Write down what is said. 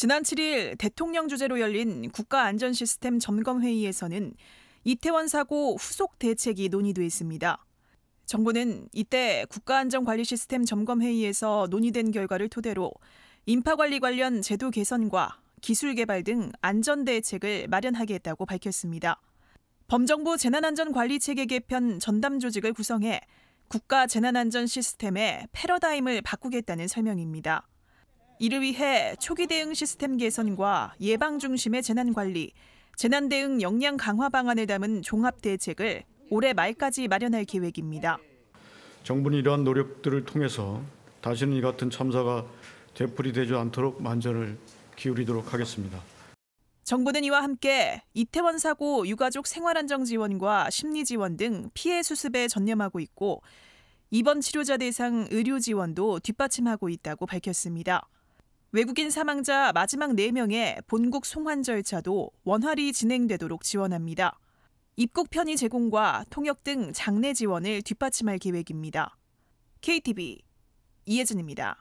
지난 7일 대통령 주재로 열린 국가안전시스템 점검회의에서는 이태원 사고 후속 대책이 논의됐습니다. 정부는 이때 국가안전관리시스템 점검회의에서 논의된 결과를 토대로 인파관리 관련 제도 개선과 기술 개발 등 안전 대책을 마련하겠다고 밝혔습니다. 범정부 재난안전관리체계 개편 전담 조직을 구성해 국가 재난안전 시스템의 패러다임을 바꾸겠다는 설명입니다. 이를 위해 초기 대응 시스템 개선과 예방 중심의 재난 관리, 재난 대응 역량 강화 방안을 담은 종합 대책을 올해 말까지 마련할 계획입니다. 정부는 이러한 노력들을 통해서 다시는 이 같은 참사가 되풀이되지 않도록 만전을 기울이도록 하겠습니다. 정부는 이와 함께 이태원 사고 유가족 생활안정 지원과 심리 지원 등 피해 수습에 전념하고 있고 입원 치료자 대상 의료 지원도 뒷받침하고 있다고 밝혔습니다. 외국인 사망자 마지막 4명의 본국 송환 절차도 원활히 진행되도록 지원합니다. 입국 편의 제공과 통역 등 장내 지원을 뒷받침할 계획입니다. KTV 이혜진입니다.